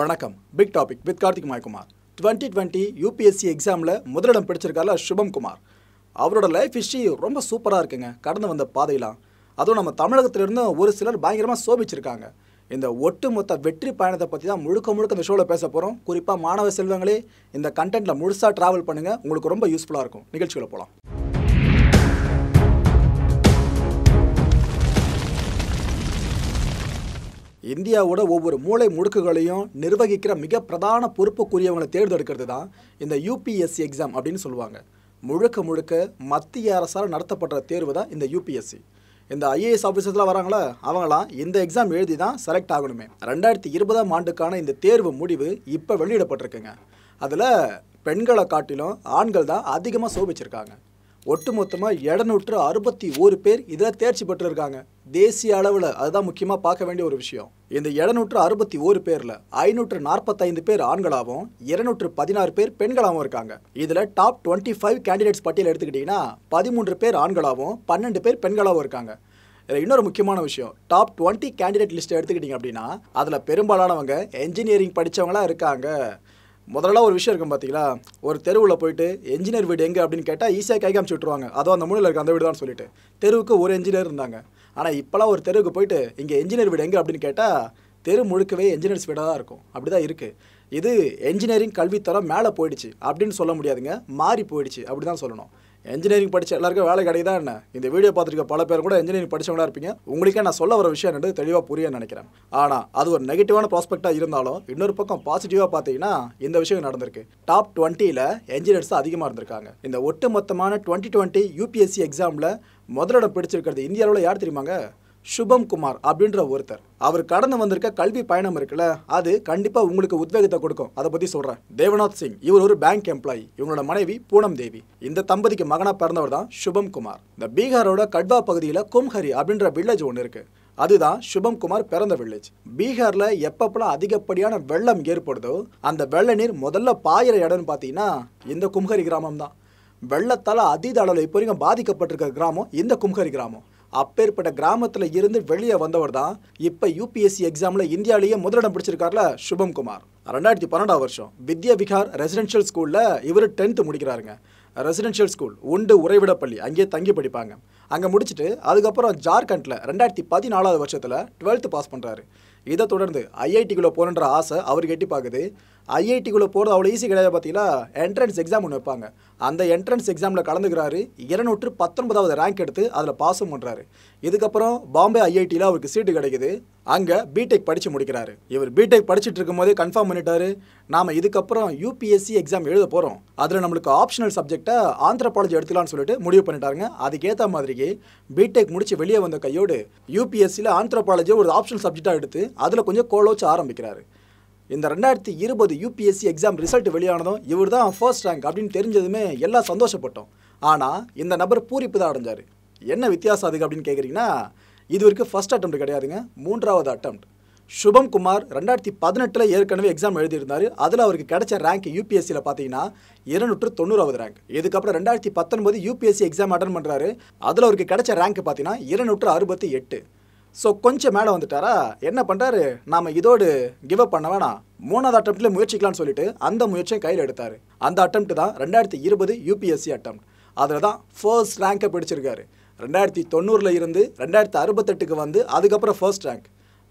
வணக்கம் big topic with Karthik மாய்குமார் twenty twenty UPSC எக்ஸாமில் முதலிடம் பிடிச்சிருக்கால சுபம் குமார் அவரோட லைஃப் ஹிஸ்ட்ரி ரொம்ப சூப்பராக இருக்குங்க கடந்து வந்த பாதையெல்லாம் அதுவும் நம்ம தமிழகத்திலிருந்து ஒரு சிலர் பயங்கரமாக சோபிச்சிருக்காங்க இந்த ஒட்டுமொத்த வெற்றி பயணத்தை பற்றி தான் முழுக்க முழுக்க இந்த ஷோவில் பேச போகிறோம் குறிப்பாக மாணவ செல்வங்களே இந்த கண்டென்ட்டில் முழுசாக ட்ராவல் பண்ணுங்கள் உங்களுக்கு ரொம்ப யூஸ்ஃபுல்லாக இருக்கும் நிகழ்ச்சிகளை போகலாம் இந்தியாவோட ஒவ்வொரு மூளை முடுக்குகளையும் நிர்வகிக்கிற மிக பிரதான பொறுப்புக்குரியவங்களை தேர்ந்தெடுக்கிறது தான் இந்த யூபிஎஸ்சி எக்ஸாம் அப்படின்னு சொல்லுவாங்க முழுக்க முழுக்க மத்திய அரசால் நடத்தப்படுற தேர்வு தான் இந்த யூபிஎஸ்சி இந்த ஐஏஎஸ் ஆஃபீஸர்ஸ்லாம் வராங்களா அவங்களாம் இந்த எக்ஸாம் எழுதி தான் செலக்ட் ஆகணுமே ரெண்டாயிரத்தி இருபதாம் ஆண்டுக்கான இந்த தேர்வு முடிவு இப்போ வெளியிடப்பட்டிருக்குங்க அதில் பெண்களை காட்டிலும் ஆண்கள் தான் அதிகமாக சோபிச்சிருக்காங்க ஒட்டுமொத்தமாக இடநூற்று அறுபத்தி ஒரு பேர் இதில் தேர்ச்சி பெற்றிருக்காங்க தேசிய அளவில் அதுதான் முக்கியமாக பார்க்க வேண்டிய ஒரு விஷயம் இந்த எழுநூற்று அறுபத்தி ஓரு பேரில் ஐநூற்று நாற்பத்தைந்து பேர் ஆண்களாகவும் இருநூற்று பதினாறு பேர் பெண்களாகவும் இருக்காங்க இதில் டாப் டுவெண்ட்டி ஃபைவ் கேண்டிடேட்ஸ் பட்டியல் எடுத்துக்கிட்டிங்கன்னா பதிமூன்று பேர் ஆண்களாகவும் பன்னெண்டு பேர் பெண்களாகவும் இருக்காங்க இதில் இன்னொரு முக்கியமான விஷயம் டாப் டுவெண்ட்டி கேண்டிடேட் லிஸ்ட் எடுத்துக்கிட்டிங்க அப்படின்னா அதில் பெரும்பாலானவங்க என்ஜினியரிங் படித்தவங்களாக இருக்காங்க முதல்ல ஒரு விஷயம் இருக்கும் பார்த்தீங்களா ஒரு தெருவில் போயிட்டு என்ஜினியர் வீடு எங்கே அப்படின்னு கேட்டால் ஈஸியாக கை காமிச்சு விட்ருவாங்க அதுவும் அந்த மூலையில் இருக்க அந்த வீடு தான் சொல்லிட்டு தெருவுக்கு ஒரு என்ஜினியர் இருந்தாங்க ஆனால் இப்போலாம் ஒரு தெருவுக்கு போயிட்டு இங்கே என்ஜினியர் வீடு எங்கே அப்படின்னு கேட்டால் தெரு முழுக்கவே என்ஜினியர்ஸ் வீடாக தான் இருக்கும் அப்படி தான் இருக்குது இது என்ஜினியரிங் கல்வித்தரம் மேலே போயிடுச்சு அப்படின்னு சொல்ல முடியாதுங்க மாறி போயிடுச்சு அப்படி தான் சொல்லணும் இன்ஜினியரிங் படித்த எல்லாருக்கும் வேலை கிடைக்குதா என்ன இந்த வீடியோ பார்த்துருக்க பல பேர் கூட இன்ஜினியரிங் படித்தவங்களா இருப்பீங்க உங்களுக்கே நான் சொல்ல வர விஷயம் என்னது தெளிவாக புரிய நினைக்கிறேன் ஆனால் அது ஒரு நெகட்டிவான ப்ராஸ்பெக்டாக இருந்தாலும் இன்னொரு பக்கம் பாசிட்டிவாக பார்த்தீங்கன்னா இந்த விஷயம் நடந்திருக்கு டாப் டுவெண்ட்டியில் இன்ஜினியர்ஸ் அதிகமாக இருந்திருக்காங்க இந்த ஒட்டுமொத்தமான டுவெண்ட்டி டுவெண்ட்டி யூபிஎஸ்சி எக்ஸாமில் முதலிடம் பிடிச்சிருக்கிறது இந்தியாவில் யார் தெரியுமாங்க சுபம் குமார் அப்படின்ற ஒருத்தர் அவர் கடந்து வந்திருக்க கல்வி பயணம் இருக்குல்ல அது கண்டிப்பாக உங்களுக்கு உத்வேகத்தை கொடுக்கும் அதை பற்றி சொல்கிறேன் தேவநாத் சிங் இவர் ஒரு பேங்க் எம்ப்ளாயி இவங்களோட மனைவி பூனம் தேவி இந்த தம்பதிக்கு மகனாக பிறந்தவர் தான் சுபம் குமார் இந்த பீகாரோட கட்வா பகுதியில் கும்ஹரி அப்படின்ற வில்லேஜ் ஒன்று இருக்குது அதுதான் சுபம் குமார் பிறந்த வில்லேஜ் பீகாரில் எப்பப்பெல்லாம் அதிகப்படியான வெள்ளம் ஏற்படுதோ அந்த வெள்ள நீர் முதல்ல பாயிற இடம்னு பார்த்தீங்கன்னா இந்த கும்ஹரி கிராமம் தான் வெள்ளத்தால் அதீத அளவில் இப்போ பாதிக்கப்பட்டிருக்க பாதிக்கப்பட்டிருக்கிற கிராமம் இந்த கும்ஹரி கிராமம் அப்பேற்பட்ட கிராமத்தில் இருந்து வெளியே வந்தவர் தான் இப்போ யூபிஎஸ்சி எக்ஸாமில் இந்தியாவிலேயே முதலிடம் பிடிச்சிருக்காருல சுபம் குமார் ரெண்டாயிரத்தி பன்னெண்டாம் வருஷம் வித்யா விகார் ரெசிடென்ஷியல் ஸ்கூலில் இவர் டென்த்து முடிக்கிறாருங்க ரெசிடென்ஷியல் ஸ்கூல் உண்டு உறைவிட பள்ளி அங்கேயே தங்கி படிப்பாங்க அங்கே முடிச்சுட்டு அதுக்கப்புறம் ஜார்க்கண்டில் ரெண்டாயிரத்தி பதினாலாவது வருஷத்தில் டுவெல்த்து பாஸ் பண்ணுறாரு இதை தொடர்ந்து ஐஐடிக்குள்ளே போகணுன்ற ஆசை அவர் எட்டி பார்க்குது ஐஐடிக்குள்ளே போகிறது அவ்வளோ ஈஸி கிடையாது பார்த்தீங்கன்னா என்ட்ரன்ஸ் எக்ஸாம் ஒன்று வைப்பாங்க அந்த என்ட்ரன்ஸ் எக்ஸாமில் கலந்துக்கிறாரு இருநூற்று பத்தொன்பதாவது ரேங்க் எடுத்து அதில் பாஸும் பண்ணுறாரு இதுக்கப்புறம் பாம்பே ஐஐடியில் அவருக்கு சீட்டு கிடைக்குது அங்கே பிடெக் படித்து முடிக்கிறாரு இவர் பிடெக் படிச்சுட்டு இருக்கும்போதே கன்ஃபார்ம் பண்ணிட்டாரு நாம் இதுக்கப்புறம் யூபிஎஸ்சி எக்ஸாம் எழுத போகிறோம் அதில் நம்மளுக்கு ஆப்ஷனல் சப்ஜெக்டாக ஆந்திரபாலஜி எடுத்துக்கலாம்னு சொல்லிட்டு முடிவு பண்ணிட்டாருங்க அதுக்கேற்ற மாதிரி பிடெக் முடிச்சு வெளியே வந்த கையோடு யூபிஎஸ்சியில் ஆந்திரபாலஜி ஒரு ஆப்ஷனல் சப்ஜெக்டாக எடுத்து அதில் கொஞ்சம் கோலோச்சு ஆரம்பிக்கிறாரு இந்த ரெண்டாயிரத்தி இருபது யூபிஎஸ்சி எக்ஸாம் ரிசல்ட் வெளியானதும் இவர் தான் ஃபர்ஸ்ட் ரேங்க் அப்படின்னு தெரிஞ்சதுமே எல்லாம் சந்தோஷப்பட்டோம் ஆனால் இந்த நபர் பூரிப்பு தான் அடைஞ்சார் என்ன வித்தியாசம் அதுக்கு அப்படின்னு கேட்குறீங்கன்னா இது வரைக்கும் ஃபஸ்ட் அட்டம் கிடையாதுங்க மூன்றாவது அட்டம் சுபம் குமார் ரெண்டாயிரத்தி பதினெட்டில் ஏற்கனவே எக்ஸாம் எழுதியிருந்தார் அதில் அவருக்கு கிடைச்ச ரேங்க் யூபிஎஸ்சியில் பார்த்தீங்கன்னா இருநூற்று தொண்ணூறாவது ரேங்க் இதுக்கப்புறம் ரெண்டாயிரத்தி பத்தொன்பது யூபிஎஸ்சி எக்ஸாம் அட்டன் பண்ணுறாரு அதில் அவருக்கு கிடைச்ச ரேங்க் பார்த்தீங்கன்னா இருநூற்று அறுபத்தி எட்டு ஸோ கொஞ்சம் மேலே வந்துட்டாரா என்ன பண்ணுறாரு நாம் இதோடு கிவ் அப் பண்ண வேணாம் மூணாவது அட்டம்ப்ட்லேயே முயற்சிக்கலாம்னு சொல்லிட்டு அந்த முயற்சியை கையில் எடுத்தார் அந்த அட்டம் தான் ரெண்டாயிரத்தி இருபது யூபிஎஸ்சி அட்டம் அதில் தான் ஃபர்ஸ்ட் ரேங்கை பிடிச்சிருக்காரு ரெண்டாயிரத்தி தொண்ணூறில் இருந்து ரெண்டாயிரத்தி அறுபத்தெட்டுக்கு வந்து அதுக்கப்புறம் ஃபர்ஸ்ட் ரேங்க்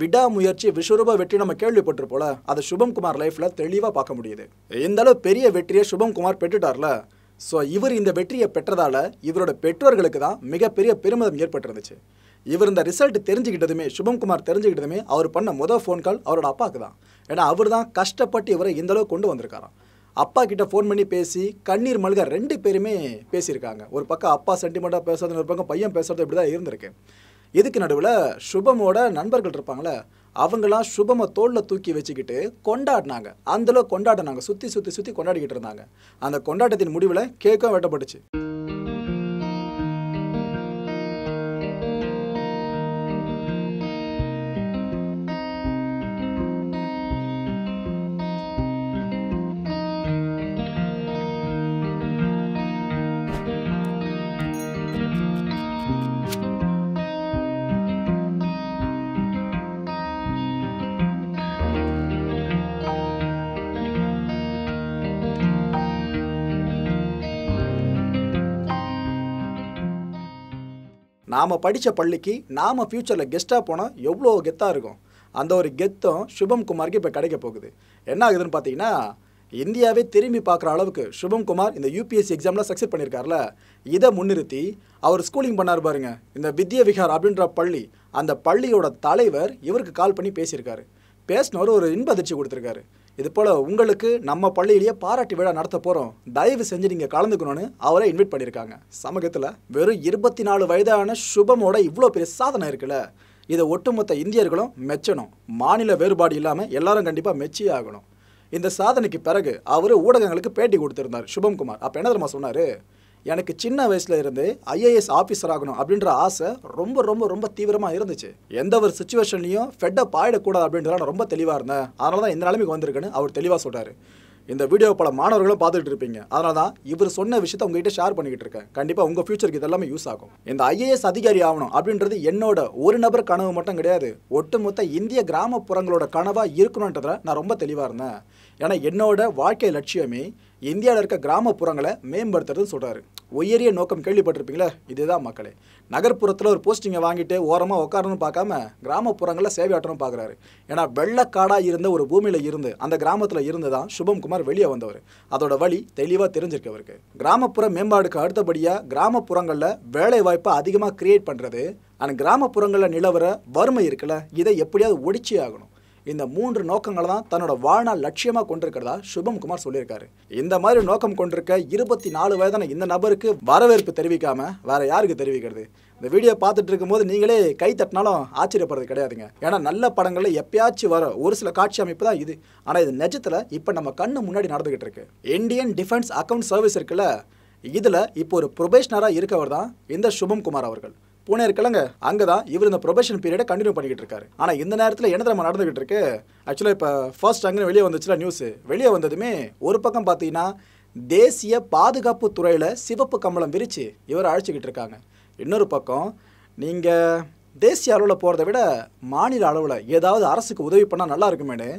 விடாமுயற்சி விஸ்வரூப வெற்றி நம்ம கேள்விப்பட்டிருப்போல அதை சுபம்குமார் லைஃப்பில் தெளிவாக பார்க்க முடியுது எந்த அளவு பெரிய வெற்றியை சுபம்குமார் பெற்றுட்டார்ல ஸோ இவர் இந்த வெற்றியை பெற்றதால் இவரோட பெற்றோர்களுக்கு தான் மிகப்பெரிய பெருமிதம் ஏற்பட்டிருந்துச்சு இவர் இந்த ரிசல்ட் தெரிஞ்சுக்கிட்டதுமே சுபம்குமார் தெரிஞ்சுக்கிட்டதுமே அவர் பண்ண முதல் ஃபோன் கால் அவரோட அப்பாவுக்கு தான் ஏன்னா அவர் தான் கஷ்டப்பட்டு இவரை இந்தளவு கொண்டு வந்திருக்காராம் அப்பா கிட்ட ஃபோன் பண்ணி பேசி கண்ணீர் மல்க ரெண்டு பேருமே பேசியிருக்காங்க ஒரு பக்கம் அப்பா சென்டிமெண்ட்டாக பேசுறது ஒரு பக்கம் பையன் பேசுறது இப்படி தான் இருந்திருக்கு இதுக்கு நடுவில் சுபமோட நண்பர்கள் இருப்பாங்களே அவங்களாம் சுபமை தோளில் தூக்கி வச்சுக்கிட்டு கொண்டாடினாங்க அந்தளவு கொண்டாடினாங்க சுற்றி சுற்றி சுற்றி கொண்டாடிக்கிட்டு இருந்தாங்க அந்த கொண்டாட்டத்தின் முடிவில் கேக்கும் வெட்டப்பட்டுச்சு நாம் படித்த பள்ளிக்கு நாம் ஃப்யூச்சரில் கெஸ்ட்டாக போனால் எவ்வளோ கெத்தாக இருக்கும் அந்த ஒரு கெத்தும் சுபம் குமாருக்கு இப்போ கிடைக்க போகுது என்ன ஆகுதுன்னு பார்த்தீங்கன்னா இந்தியாவே திரும்பி பார்க்குற அளவுக்கு சுபம் குமார் இந்த யூபிஎஸ்சி எக்ஸாமில் சக்ஸஸ் பண்ணியிருக்காருல இதை முன்னிறுத்தி அவர் ஸ்கூலிங் பண்ணார் பாருங்க இந்த வித்ய விகார் அப்படின்ற பள்ளி அந்த பள்ளியோட தலைவர் இவருக்கு கால் பண்ணி பேசியிருக்காரு பேசினவர் ஒரு இன்ப அதிர்ச்சி கொடுத்துருக்காரு இது போல் உங்களுக்கு நம்ம பள்ளியிலேயே பாராட்டு விழா நடத்த போகிறோம் தயவு செஞ்சு நீங்கள் கலந்துக்கணும்னு அவரை இன்வைட் பண்ணியிருக்காங்க சமூகத்தில் வெறும் இருபத்தி நாலு வயதான சுபமோட இவ்வளோ பெரிய சாதனை இருக்குல்ல இதை ஒட்டுமொத்த இந்தியர்களும் மெச்சணும் மாநில வேறுபாடு இல்லாமல் எல்லாரும் கண்டிப்பாக மெச்சி ஆகணும் இந்த சாதனைக்கு பிறகு அவர் ஊடகங்களுக்கு பேட்டி கொடுத்துருந்தார் சுபம்குமார் அப்போ என்ன தெரியுமா சொன்னார் எனக்கு சின்ன வயசுல இருந்து ஐஏஎஸ் ஆஃபீஸர் ஆகணும் அப்படின்ற ஆசை ரொம்ப ரொம்ப ரொம்ப தீவிரமாக இருந்துச்சு எந்த ஒரு சுச்சுவேஷன்லையும் ஃபெட்டப் ஆகிடக்கூடாது அப்படின்றத நான் ரொம்ப தெளிவாக இருந்தேன் அதனால தான் இந்த நிலைமைக்கு வந்திருக்குன்னு அவர் தெளிவாக சொல்கிறாரு இந்த வீடியோ பல மாணவர்களும் பார்த்துட்டு இருப்பீங்க அதனால தான் இவர் சொன்ன விஷயத்தை உங்ககிட்ட ஷேர் பண்ணிக்கிட்டு இருக்கேன் கண்டிப்பாக உங்கள் ஃபியூச்சருக்கு இதெல்லாமே யூஸ் ஆகும் இந்த ஐஏஎஸ் அதிகாரி ஆகணும் அப்படின்றது என்னோட ஒரு நபர் கனவு மட்டும் கிடையாது ஒட்டுமொத்த இந்திய கிராமப்புறங்களோட கனவாக இருக்கணுன்றதை நான் ரொம்ப தெளிவாக இருந்தேன் ஏன்னா என்னோட வாழ்க்கை லட்சியமே இந்தியாவில் இருக்க கிராமப்புறங்களை மேம்படுத்துறதுன்னு சொல்கிறாரு உயரிய நோக்கம் கேள்விப்பட்டிருப்பீங்களே இதுதான் மக்களே நகர்ப்புறத்தில் ஒரு போஸ்டிங்கை வாங்கிட்டு ஓரமாக உட்காரணும்னு பார்க்காம கிராமப்புறங்களில் சேவையாற்றணும் பார்க்குறாரு ஏன்னா வெள்ளக்காடாக இருந்த ஒரு பூமியில் இருந்து அந்த கிராமத்தில் இருந்து தான் சுபம்குமார் வெளியே வந்தவர் அதோட வழி தெளிவாக தெரிஞ்சிருக்கு அவருக்கு கிராமப்புற மேம்பாடுக்கு அடுத்தபடியாக கிராமப்புறங்களில் வேலை வாய்ப்பை அதிகமாக கிரியேட் பண்ணுறது ஆனால் கிராமப்புறங்களில் நிலவர வறுமை இருக்குல்ல இதை எப்படியாவது ஒடிச்சே ஆகணும் இந்த மூன்று நோக்கங்களை தான் தன்னோட வாழ்நாள் லட்சியமாக கொண்டிருக்கிறதா சுபம் குமார் சொல்லியிருக்காரு இந்த மாதிரி நோக்கம் கொண்டிருக்க இருபத்தி நாலு வயதான இந்த நபருக்கு வரவேற்பு தெரிவிக்காம வேற யாருக்கு தெரிவிக்கிறது இந்த வீடியோ பார்த்துட்டு இருக்கும்போது நீங்களே கை தட்டினாலும் ஆச்சரியப்படுறது கிடையாதுங்க ஏன்னா நல்ல படங்களில் எப்பயாச்சும் வர ஒரு சில காட்சி அமைப்பு தான் இது ஆனால் இது நிஜத்தில் இப்போ நம்ம கண்ணு முன்னாடி நடந்துகிட்டு இருக்கு இந்தியன் டிஃபென்ஸ் அக்கௌண்ட் சர்வீஸ் இருக்குல்ல இதில் இப்போ ஒரு ப்ரொபேஷனராக இருக்கவர் தான் இந்த சுபம் குமார் அவர்கள் பூனே இருக்கலங்க அங்கே தான் இவர் இந்த ப்ரொபஷன் பீரியடை கண்டினியூ பண்ணிக்கிட்டு இருக்காரு ஆனால் இந்த நேரத்தில் என்ன தரமாக நடந்துகிட்டு இருக்கு ஆக்சுவலாக இப்போ ஃபர்ஸ்ட் அங்கே வெளியே வந்துச்சுல நியூஸ் வெளியே வந்ததுமே ஒரு பக்கம் பார்த்தீங்கன்னா தேசிய பாதுகாப்பு துறையில் சிவப்பு கம்பளம் விரித்து இவர் அழைச்சிக்கிட்டு இருக்காங்க இன்னொரு பக்கம் நீங்கள் தேசிய அளவில் போகிறத விட மாநில அளவில் ஏதாவது அரசுக்கு உதவி பண்ணால் நல்லா இருக்குமேனு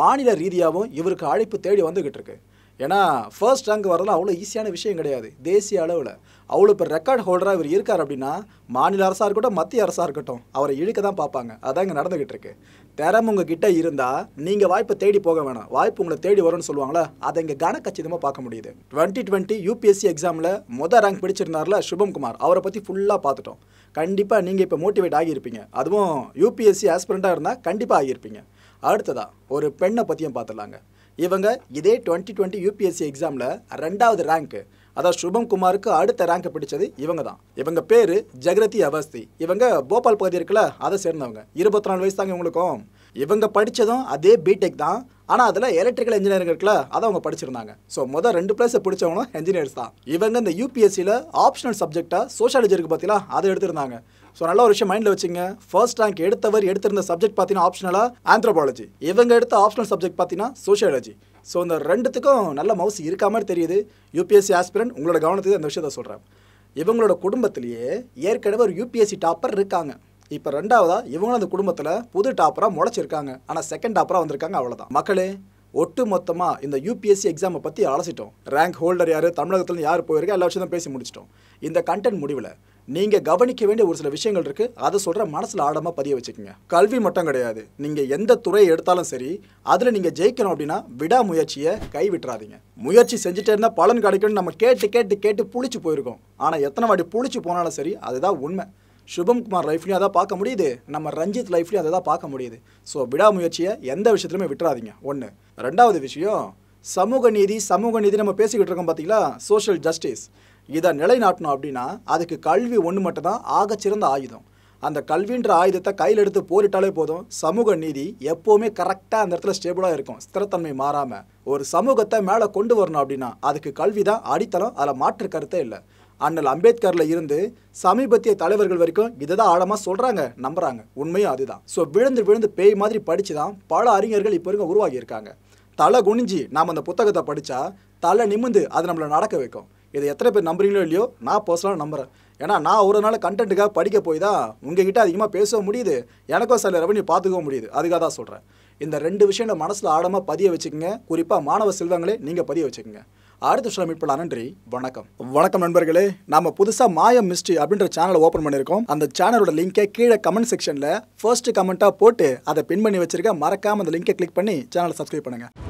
மாநில ரீதியாகவும் இவருக்கு அழைப்பு தேடி வந்துக்கிட்டு இருக்குது ஏன்னா ஃபர்ஸ்ட் ரேங்க் வரலாம் அவ்வளோ ஈஸியான விஷயம் கிடையாது தேசிய அளவில் அவ்வளோ இப்போ ரெக்கார்ட் ஹோல்டராக இவர் இருக்கார் அப்படின்னா மாநில அரசாக இருக்கட்டும் மத்திய அரசாக இருக்கட்டும் அவரை இழுக்க தான் பார்ப்பாங்க அதான் இங்கே நடந்துக்கிட்டு இருக்கு திறம் உங்கள் கிட்டே இருந்தால் நீங்கள் வாய்ப்பை தேடி போக வேணாம் வாய்ப்பு உங்களை தேடி வரும்னு சொல்லுவாங்களா அதை இங்கே கனக்கச்சிதமாக பார்க்க முடியுது டுவெண்ட்டி டுவெண்ட்டி யூபிஎஸ்சி எக்ஸாமில் மொதல் ரேங்க் பிடிச்சிருந்தார்ல சுபம் குமார் அவரை பற்றி ஃபுல்லாக பார்த்துட்டோம் கண்டிப்பாக நீங்கள் இப்போ மோட்டிவேட் ஆகியிருப்பீங்க அதுவும் யூபிஎஸ்சி ஆஸ்பிரண்ட்டாக இருந்தால் கண்டிப்பாக ஆகியிருப்பீங்க அடுத்ததாக ஒரு பெண்ணை பற்றியும் பார்த்துடலாங்க இவங்க இதே டுவெண்ட்டி டுவெண்ட்டி யூபிஎஸ்சி எக்ஸாமில் ரெண்டாவது ரேங்க்கு அதாவது சுபம் குமாருக்கு அடுத்த ரேங்க் பிடிச்சது இவங்க தான் இவங்க பேர் ஜெகரதி அவஸ்தி இவங்க போபால் பகுதி இருக்குல்ல அதை சேர்ந்தவங்க இருபத்தி நாலு வயசு தாங்க இவங்களுக்கும் இவங்க படித்ததும் அதே பிடெக் தான் ஆனால் அதில் எலக்ட்ரிக்கல் இன்ஜினியரிங் இருக்குல்ல அதை அவங்க படிச்சிருந்தாங்க ஸோ மொதல் ரெண்டு பிளேஸை பிடிச்சவங்களும் இன்ஜினியர்ஸ் தான் இவங்க இந்த யூபிஎஸ்சியில் ஆப்ஷனல் சப்ஜெக்டாக சோஷியாலஜி இருக்குது பார்த்தீங்களா அதை எடுத்திருந்தாங்க ஸோ நல்ல ஒரு விஷயம் மைண்டில் வச்சுங்க ஃபர்ஸ்ட் ரேங்க் எடுத்தவர் எடுத்திருந்த சப்ஜெக்ட் பார்த்தீங்கன்னா ஆப்ஷனலாக ஆந்த்ரோபாலஜி இவங்க எடுத்த ஆப்ஷனல் சப்ஜெக்ட் பார்த்தீங்கன்னா சோஷியாலஜி ஸோ இந்த ரெண்டுத்துக்கும் நல்ல மவுஸ் இருக்கா மாதிரி தெரியுது யூபிஎஸ்சி ஆஸ்பிரண்ட் உங்களோட கவனத்துக்கு அந்த விஷயத்த சொல்கிறேன் இவங்களோட குடும்பத்திலேயே ஏற்கனவே ஒரு யூபிஎஸ்சி டாப்பர் இருக்காங்க இப்போ ரெண்டாவதாக இவங்களும் அந்த குடும்பத்தில் புது டாப்பராக முளைச்சிருக்காங்க ஆனால் செகண்ட் டாப்பராக வந்திருக்காங்க அவ்வளோதான் மக்களே ஒட்டு மொத்தமாக இந்த யூபிஎஸ்சி எக்ஸாமை பற்றி அலசிட்டோம் ரேங்க் ஹோல்டர் யார் தமிழகத்தில் யார் போயிருக்கா எல்லா விஷயத்தையும் பேசி முடிச்சிட்டோம் இந்த கண்டென்ட் முடிவில் நீங்கள் கவனிக்க வேண்டிய ஒரு சில விஷயங்கள் இருக்குது அதை சொல்கிற மனசில் ஆழமாக பதிய வச்சுக்கோங்க கல்வி மட்டும் கிடையாது நீங்கள் எந்த துறையை எடுத்தாலும் சரி அதில் நீங்கள் ஜெயிக்கணும் அப்படின்னா விடாமுயற்சியை கைவிட்டுறாதீங்க முயற்சி செஞ்சுட்டே இருந்தால் பலன் கிடைக்கும்னு நம்ம கேட்டு கேட்டு கேட்டு புளிச்சு போயிருக்கோம் ஆனால் எத்தனை வாட்டி புளிச்சு போனாலும் சரி அதுதான் உண்மை சுபம் குமார் லைஃப்லையும் அதான் பார்க்க முடியுது நம்ம ரஞ்சித் லைஃப்லையும் அதை தான் பார்க்க முடியுது ஸோ விடாமுயற்சியை எந்த விஷயத்துலையுமே விட்டுறாதீங்க ஒன்று ரெண்டாவது விஷயம் சமூக நீதி சமூக நீதி நம்ம பேசிக்கிட்டு இருக்கோம் பார்த்தீங்களா சோஷியல் ஜஸ்டிஸ் இதை நிலைநாட்டணும் அப்படின்னா அதுக்கு கல்வி ஒன்று மட்டும் தான் ஆகச்சிறந்த ஆயுதம் அந்த கல்வின்ற ஆயுதத்தை கையில் எடுத்து போரிட்டாலே போதும் சமூக நீதி எப்போவுமே கரெக்டாக அந்த இடத்துல ஸ்டேபிளாக இருக்கும் ஸ்திரத்தன்மை மாறாமல் ஒரு சமூகத்தை மேலே கொண்டு வரணும் அப்படின்னா அதுக்கு கல்வி தான் அடித்தளம் அதில் மாற்று கருத்தே இல்லை அண்ணல் அம்பேத்கரில் இருந்து சமீபத்திய தலைவர்கள் வரைக்கும் இதை தான் ஆழமாக சொல்கிறாங்க நம்புகிறாங்க உண்மையும் அதுதான் ஸோ விழுந்து விழுந்து பேய் மாதிரி படித்து தான் பல அறிஞர்கள் இப்போ இருக்க உருவாகியிருக்காங்க தலை குனிஞ்சி நாம் அந்த புத்தகத்தை படித்தா தலை நிமிந்து அது நம்மளை நடக்க வைக்கும் இது எத்தனை பேர் நம்புறீங்களோ இல்லையோ நான் பர்சனலாக நம்புகிறேன் ஏன்னா நான் ஒரு நாள் கண்டென்ட்டுக்காக படிக்க போய் தான் உங்ககிட்ட அதிகமாக பேச முடியுது எனக்கும் சில ரெவன்யூ பார்த்துக்கவும் முடியுது அதுக்காக தான் சொல்கிறேன் இந்த ரெண்டு விஷயம் மனசில் ஆழமாக பதிய வச்சுக்கோங்க குறிப்பாக மாணவ செல்வங்களே நீங்கள் பதிய வச்சுக்கோங்க அடுத்த விஷயம் மீட் பண்ணலாம் நன்றி வணக்கம் வணக்கம் நண்பர்களே நம்ம புதுசாக மாயம் மிஸ்ட்ரி அப்படின்ற சேனலை ஓப்பன் பண்ணியிருக்கோம் அந்த சேனலோட லிங்கை கீழே கமெண்ட் செக்ஷனில் ஃபர்ஸ்ட் கமெண்ட்டாக போட்டு அதை பின் பண்ணி வச்சிருக்க மறக்காமல் அந்த லிங்கை கிளிக் பண்ணி சேனலை சப்ஸ்கிரைப் பண்ணுங்கள்